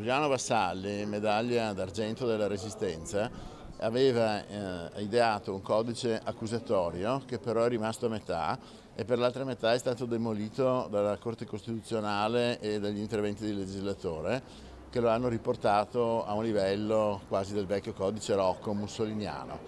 Giuliano Vassalli, medaglia d'argento della Resistenza, aveva eh, ideato un codice accusatorio che però è rimasto a metà e per l'altra metà è stato demolito dalla Corte Costituzionale e dagli interventi del legislatore che lo hanno riportato a un livello quasi del vecchio codice rocco mussoliniano.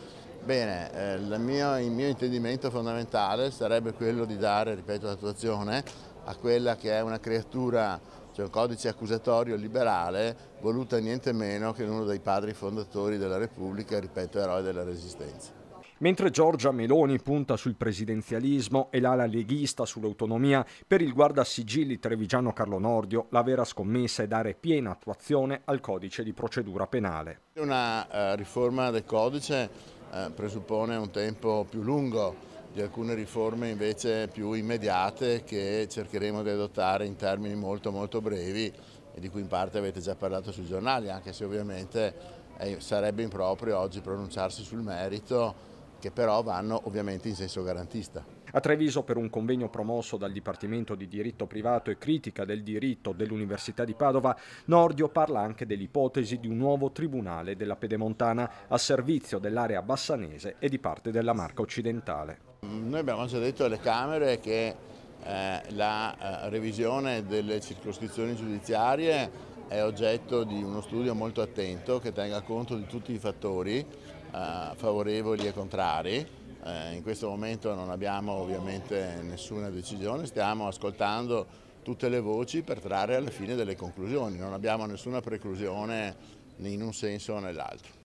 Bene, eh, il, mio, il mio intendimento fondamentale sarebbe quello di dare, ripeto, attuazione a quella che è una creatura cioè un codice accusatorio liberale voluta niente meno che uno dei padri fondatori della Repubblica, ripeto, eroe della Resistenza. Mentre Giorgia Meloni punta sul presidenzialismo e l'ala leghista sull'autonomia, per il guardasigilli trevigiano Carlo Nordio la vera scommessa è dare piena attuazione al codice di procedura penale. Una eh, riforma del codice eh, presuppone un tempo più lungo di alcune riforme invece più immediate che cercheremo di adottare in termini molto molto brevi e di cui in parte avete già parlato sui giornali, anche se ovviamente eh, sarebbe improprio oggi pronunciarsi sul merito, che però vanno ovviamente in senso garantista. A Treviso, per un convegno promosso dal Dipartimento di Diritto Privato e Critica del Diritto dell'Università di Padova, Nordio parla anche dell'ipotesi di un nuovo tribunale della Pedemontana a servizio dell'area bassanese e di parte della Marca Occidentale. Noi abbiamo già detto alle Camere che eh, la eh, revisione delle circoscrizioni giudiziarie è oggetto di uno studio molto attento che tenga conto di tutti i fattori eh, favorevoli e contrari eh, in questo momento non abbiamo ovviamente nessuna decisione, stiamo ascoltando tutte le voci per trarre alla fine delle conclusioni, non abbiamo nessuna preclusione in un senso o nell'altro.